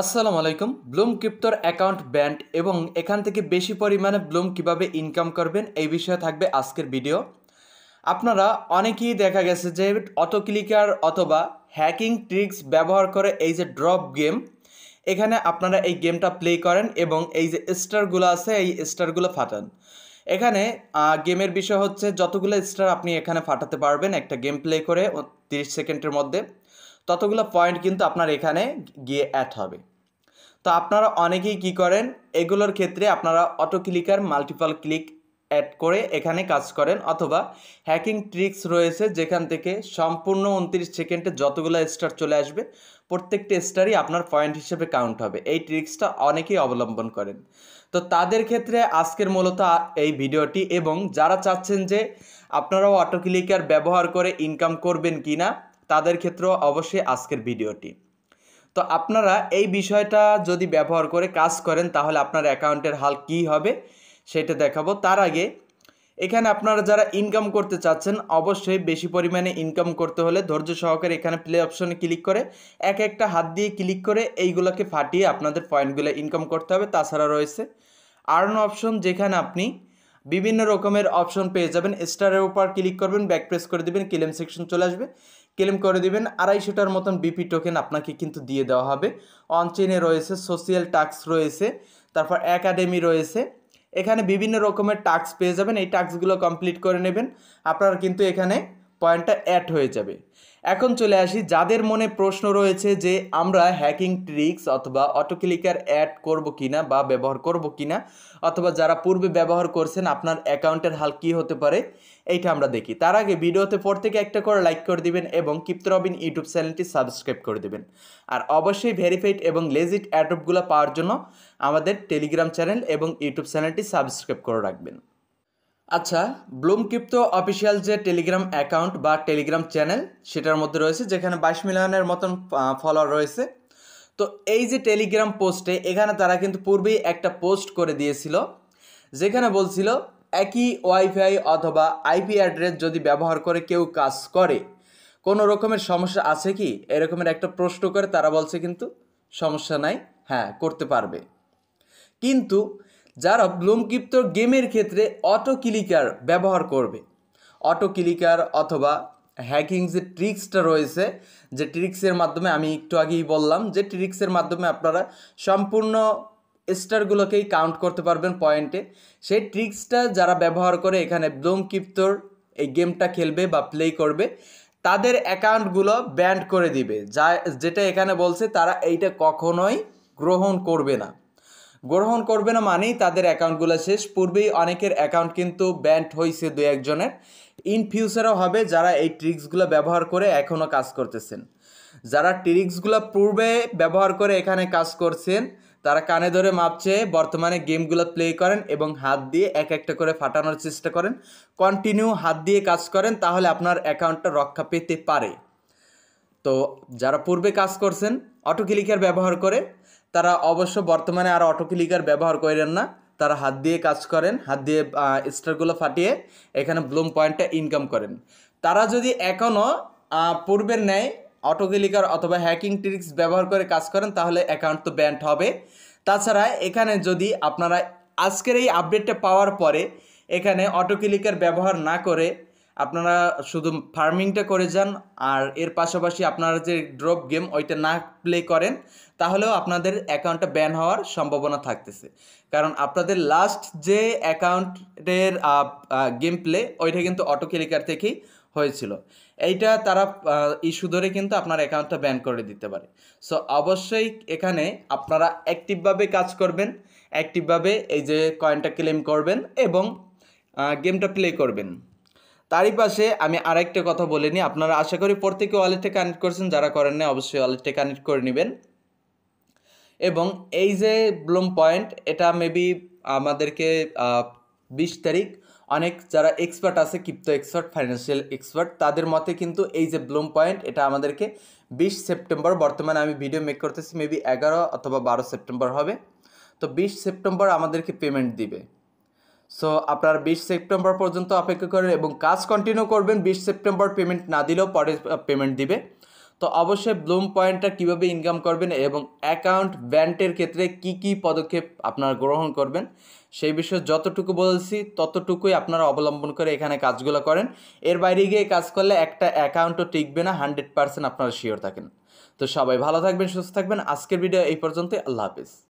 আসসালামু আলাইকুম Bloom ক্রিপ্টোর account band এবং এখান থেকে বেশি পরিমাণে ব্লুম কিভাবে ইনকাম করবেন এই বিষয়ে থাকবে আজকের ভিডিও আপনারা অনেকেই দেখা গেছে যে অটো ক্লিকার অথবা হ্যাকিং ট্রিক্স ব্যবহার করে এই যে ড্রপ গেম এখানে আপনারা এই গেমটা প্লে করেন এবং এই যে স্টারগুলো আছে এই স্টারগুলো ফাটান এখানে গেমের বিষয় হচ্ছে যতগুলো স্টার আপনি এখানে ফাটাতে পারবেন একটা গেম প্লে করে তিরিশ সেকেন্ডের মধ্যে ততগুলো পয়েন্ট কিন্তু আপনার এখানে গিয়ে অ্যাড হবে তো আপনারা অনেকেই কি করেন এগুলোর ক্ষেত্রে আপনারা auto clicker multiple click add করে এখানে কাজ করেন অথবা হ্যাকিং ট্রিক্স রয়েছে যেখান থেকে সম্পূর্ণ উনত্রিশ সেকেন্ডে যতগুলো স্টার চলে আসবে প্রত্যেকটা স্টারই আপনার পয়েন্ট হিসেবে কাউন্ট হবে এই ট্রিক্সটা অনেকেই অবলম্বন করেন তো তাদের ক্ষেত্রে আজকের মূলত এই ভিডিওটি এবং যারা চাচ্ছেন যে আপনারাও অটো ক্লিকার ব্যবহার করে ইনকাম করবেন কি না তাদের ক্ষেত্রেও অবশ্যই আজকের ভিডিওটি তো আপনারা এই বিষয়টা যদি ব্যবহার করে কাজ করেন তাহলে আপনার অ্যাকাউন্টের হাল কি হবে সেটা দেখাবো তার আগে এখানে আপনারা যারা ইনকাম করতে চাচ্ছেন অবশ্যই বেশি পরিমাণে ইনকাম করতে হলে ধৈর্য সহকারে এখানে প্লে অপশনে ক্লিক করে এক একটা হাত দিয়ে ক্লিক করে এইগুলোকে ফাটিয়ে আপনাদের পয়েন্টগুলো ইনকাম করতে হবে তাছাড়া রয়েছে আর্ন অপশন যেখানে আপনি বিভিন্ন রকমের অপশন পেয়ে যাবেন স্টারের উপর ক্লিক করবেন ব্যাক প্রেস করে দেবেন ক্লেম সেকশন চলে আসবে ক্লেম করে দেবেন আড়াইশোটার মতন বিপি টোকেন আপনাকে কিন্তু দিয়ে দেওয়া হবে অনচেনে রয়েছে সোশিয়াল টাস্ক রয়েছে তারপর অ্যাকাডেমি রয়েছে এখানে বিভিন্ন রকমের টাক্স পেয়ে যাবেন এই টাক্সগুলো কমপ্লিট করে নেবেন আপনারা কিন্তু এখানে পয়েন্টটা অ্যাড হয়ে যাবে এখন চলে আসি যাদের মনে প্রশ্ন রয়েছে যে আমরা হ্যাকিং ট্রিক্স অথবা অটোক্লিকার অ্যাড করব কি না বা ব্যবহার করব কি না অথবা যারা পূর্বে ব্যবহার করছেন আপনার অ্যাকাউন্টের হাল কী হতে পারে এইটা আমরা দেখি তার আগে ভিডিওতে থেকে একটা করে লাইক করে দিবেন এবং কিপ্তরবিন ইউটিউব চ্যানেলটি সাবস্ক্রাইব করে দিবেন আর অবশ্যই ভেরিফাইড এবং লেজিট অ্যাডপগুলো পাওয়ার জন্য আমাদের টেলিগ্রাম চ্যানেল এবং ইউটিউব চ্যানেলটি সাবস্ক্রাইব করে রাখবেন আচ্ছা ব্লুম ক্রিপ্টো অফিসিয়াল যে টেলিগ্রাম অ্যাকাউন্ট বা টেলিগ্রাম চ্যানেল সেটার মধ্যে রয়েছে যেখানে বাইশ মিলিয়নের মতন ফলোয়ার রয়েছে তো এই যে টেলিগ্রাম পোস্টে এখানে তারা কিন্তু পূর্বেই একটা পোস্ট করে দিয়েছিল যেখানে বলছিল একই ওয়াইফাই অথবা আইপি অ্যাড্রেস যদি ব্যবহার করে কেউ কাজ করে কোনো রকমের সমস্যা আছে কি এরকমের একটা প্রশ্ন করে তারা বলছে কিন্তু সমস্যা নাই হ্যাঁ করতে পারবে কিন্তু যারা ব্লুমকিপ্ত গেমের ক্ষেত্রে অটো ক্লিকার ব্যবহার করবে অটো ক্লিকার অথবা হ্যাকিং যে ট্রিক্সটা রয়েছে যে ট্রিক্সের মাধ্যমে আমি একটু আগেই বললাম যে ট্রিক্সের মাধ্যমে আপনারা সম্পূর্ণ স্টারগুলোকেই কাউন্ট করতে পারবেন পয়েন্টে সেই ট্রিক্সটা যারা ব্যবহার করে এখানে ব্লুমকিপ্তর এই গেমটা খেলবে বা প্লে করবে তাদের অ্যাকাউন্টগুলো ব্যান্ড করে দিবে যা যেটা এখানে বলছে তারা এইটা কখনোই গ্রহণ করবে না গ্রহণ করবে না মানেই তাদের অ্যাকাউন্টগুলো শেষ পূর্বেই অনেকের অ্যাকাউন্ট কিন্তু ব্যান্ড হয়েছে দু একজনের ইন ফিউচারও হবে যারা এই ট্রিক্সগুলো ব্যবহার করে এখনও কাজ করতেছেন যারা ট্রিক্সগুলো পূর্বে ব্যবহার করে এখানে কাজ করছেন তারা কানে ধরে মাপছে বর্তমানে গেমগুলো প্লে করেন এবং হাত দিয়ে এক একটা করে ফাটানোর চেষ্টা করেন কন্টিনিউ হাত দিয়ে কাজ করেন তাহলে আপনার অ্যাকাউন্টটা রক্ষা পেতে পারে তো যারা পূর্বে কাজ করছেন অটোক্লিকার ব্যবহার করে তারা অবশ্য বর্তমানে আর অটোক্লিকার ব্যবহার করেন না তারা হাত দিয়ে কাজ করেন হাত দিয়ে স্টারগুলো ফাটিয়ে এখানে ব্লুম পয়েন্টটা ইনকাম করেন তারা যদি এখনও পূর্বের ন্যায় অটোক্লিকার অথবা হ্যাকিং ট্রিক্স ব্যবহার করে কাজ করেন তাহলে অ্যাকাউন্ট তো ব্যান্ড হবে তাছাড়া এখানে যদি আপনারা আজকের এই আপডেটটা পাওয়ার পরে এখানে অটোক্লিকার ব্যবহার না করে আপনারা শুধু ফার্মিংটা করে যান আর এর পাশাপাশি আপনারা যে ড্রপ গেম ওইটা না প্লে করেন তাহলেও আপনাদের অ্যাকাউন্টটা ব্যান হওয়ার সম্ভাবনা থাকতেছে কারণ আপনাদের লাস্ট যে অ্যাকাউন্টের গেম প্লে ওইটা কিন্তু অটো ক্লিকার থেকেই হয়েছিল এইটা তারা ইস্যু ধরে কিন্তু আপনার অ্যাকাউন্টটা ব্যান করে দিতে পারে সো অবশ্যই এখানে আপনারা অ্যাক্টিভভাবে কাজ করবেন অ্যাক্টিভভাবে এই যে কয়েনটা ক্লেম করবেন এবং গেমটা প্লে করবেন তারই পাশে আমি আরেকটা কথা বলে নিই আপনারা আশা করি প্রত্যেকে ওয়ালেটে কানেক্ট করছেন যারা করেন না অবশ্যই ওয়ালেটে কানেক্ট করে নেবেন এবং এই যে ব্লুম পয়েন্ট এটা মেবি আমাদেরকে বিশ তারিখ অনেক যারা এক্সপার্ট আছে ক্রিপ্টো এক্সপার্ট ফাইন্যান্সিয়াল এক্সপার্ট তাদের মতে কিন্তু এই যে ব্লুম পয়েন্ট এটা আমাদেরকে বিশ সেপ্টেম্বর বর্তমানে আমি ভিডিও মেক করতেছি মেবি এগারো অথবা বারো সেপ্টেম্বর হবে তো বিশ সেপ্টেম্বর আমাদেরকে পেমেন্ট দিবে সো আপনার বিশ সেপ্টেম্বর পর্যন্ত অপেক্ষা করেন এবং কাজ কন্টিনিউ করবেন বিশ সেপ্টেম্বর পেমেন্ট না দিলেও পরে পেমেন্ট দিবে তো অবশ্যই ব্লুম পয়েন্টটা কীভাবে ইনকাম করবেন এবং অ্যাকাউন্ট ব্যান্টের ক্ষেত্রে কি কি পদক্ষেপ আপনারা গ্রহণ করবেন সেই বিষয়ে যতটুকু বলছি ততটুকুই আপনারা অবলম্বন করে এখানে কাজগুলো করেন এর বাইরে গিয়ে কাজ করলে একটা অ্যাকাউন্টও টিকবে না হান্ড্রেড পার্সেন্ট আপনারা শিওর থাকেন তো সবাই ভালো থাকবেন সুস্থ থাকবেন আজকের ভিডিও এই পর্যন্তই আল্লাহ হাফিজ